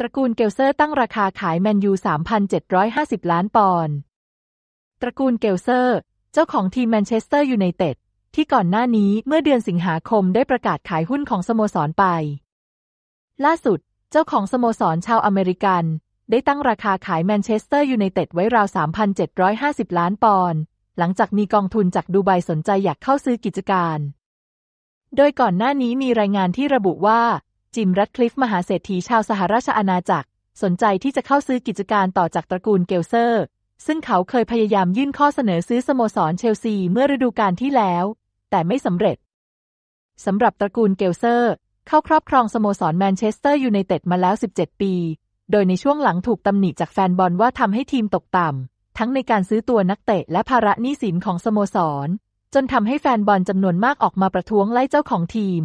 ตระกูลเกลเซอร์ตั้งราคาขายแมนยู 3,750 ล้านปอนด์ ตระกูลเกลเซอร์ เจ้าของทีมแมนเชสเตอร์ยูไนเต็ด ที่ก่อนหน้านี้เมื่อเดือนสิงหาคมได้ประกาศขายหุ้นของสโมสรไป ล่าสุด เจ้าของสโมสรชาวอเมริกัน ได้ตั้งราคาขายแมนเชสเตอร์ยูไนเต็ดไว้ราว 3,750 ล้านปอนด์ หลังจากมีกองทุนจากดูไบสนใจอยากเข้าซื้อกิจการ โดยก่อนหน้านี้มีรายงานที่ระบุว่าจิมรัตคลิฟมหาเศรษฐีชาวสหราชอาณาจักร สนใจที่จะเข้าซื้อกิจการต่อจากตระกูลเกลเซอร์ ซึ่งเขาเคยพยายามยื่นข้อเสนอซื้อสโมสรเชลซีเมื่อฤดูกาลที่แล้ว แต่ไม่สำเร็จสำหรับตระกูลเกลเซอร์ เข้าครอบครองสโมสรแมนเชสเตอร์ยูไนเต็ดมาแล้ว 17 ปี โดยในช่วงหลังถูกตำหนิจากแฟนบอลว่าทำให้ทีมตกต่ำทั้งในการซื้อตัวนักเตะและภาระหนี้สินของสโมสร จนทำให้แฟนบอลจำนวนมากออกมาประท้วงไล่เจ้าของทีม